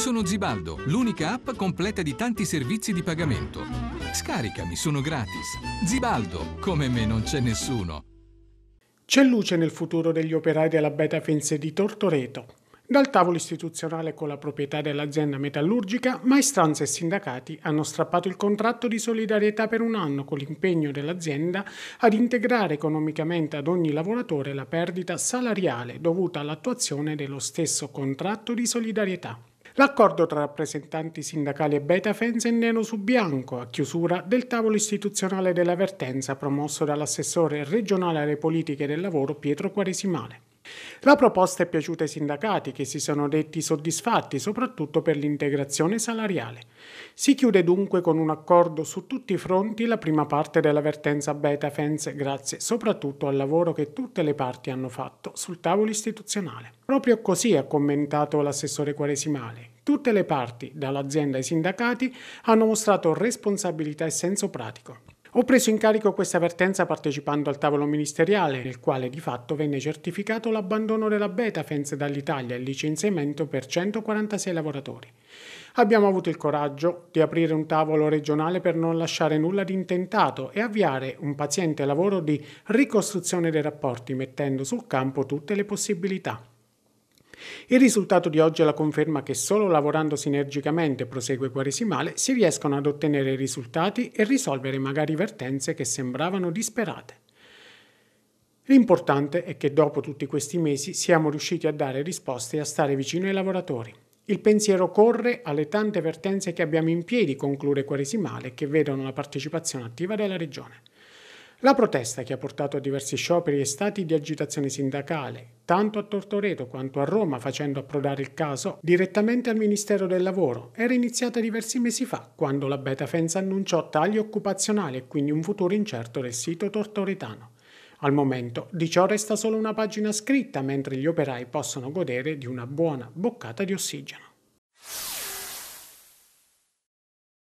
Sono Zibaldo, l'unica app completa di tanti servizi di pagamento. Scaricami, sono gratis. Zibaldo, come me non c'è nessuno. C'è luce nel futuro degli operai della Beta Betafense di Tortoreto. Dal tavolo istituzionale con la proprietà dell'azienda metallurgica, maestranze e sindacati hanno strappato il contratto di solidarietà per un anno con l'impegno dell'azienda ad integrare economicamente ad ogni lavoratore la perdita salariale dovuta all'attuazione dello stesso contratto di solidarietà. L'accordo tra rappresentanti sindacali e beta Betafens è nero su bianco a chiusura del tavolo istituzionale dell'avvertenza promosso dall'assessore regionale alle politiche del lavoro Pietro Quaresimale. La proposta è piaciuta ai sindacati che si sono detti soddisfatti soprattutto per l'integrazione salariale. Si chiude dunque con un accordo su tutti i fronti la prima parte della vertenza Beta Fence grazie soprattutto al lavoro che tutte le parti hanno fatto sul tavolo istituzionale. Proprio così ha commentato l'assessore quaresimale. Tutte le parti, dall'azienda ai sindacati, hanno mostrato responsabilità e senso pratico. Ho preso in carico questa vertenza partecipando al tavolo ministeriale, nel quale di fatto venne certificato l'abbandono della Betafens dall'Italia e il licenziamento per 146 lavoratori. Abbiamo avuto il coraggio di aprire un tavolo regionale per non lasciare nulla di intentato e avviare un paziente lavoro di ricostruzione dei rapporti mettendo sul campo tutte le possibilità. Il risultato di oggi è la conferma che solo lavorando sinergicamente, prosegue Quaresimale, si riescono ad ottenere risultati e risolvere magari vertenze che sembravano disperate. L'importante è che dopo tutti questi mesi siamo riusciti a dare risposte e a stare vicino ai lavoratori. Il pensiero corre alle tante vertenze che abbiamo in piedi, conclude Quaresimale, che vedono la partecipazione attiva della Regione. La protesta che ha portato a diversi scioperi e stati di agitazione sindacale, tanto a Tortoreto quanto a Roma, facendo approdare il caso direttamente al Ministero del Lavoro, era iniziata diversi mesi fa, quando la Beta Fenza annunciò tagli occupazionali e quindi un futuro incerto del sito tortoretano. Al momento di ciò resta solo una pagina scritta, mentre gli operai possono godere di una buona boccata di ossigeno.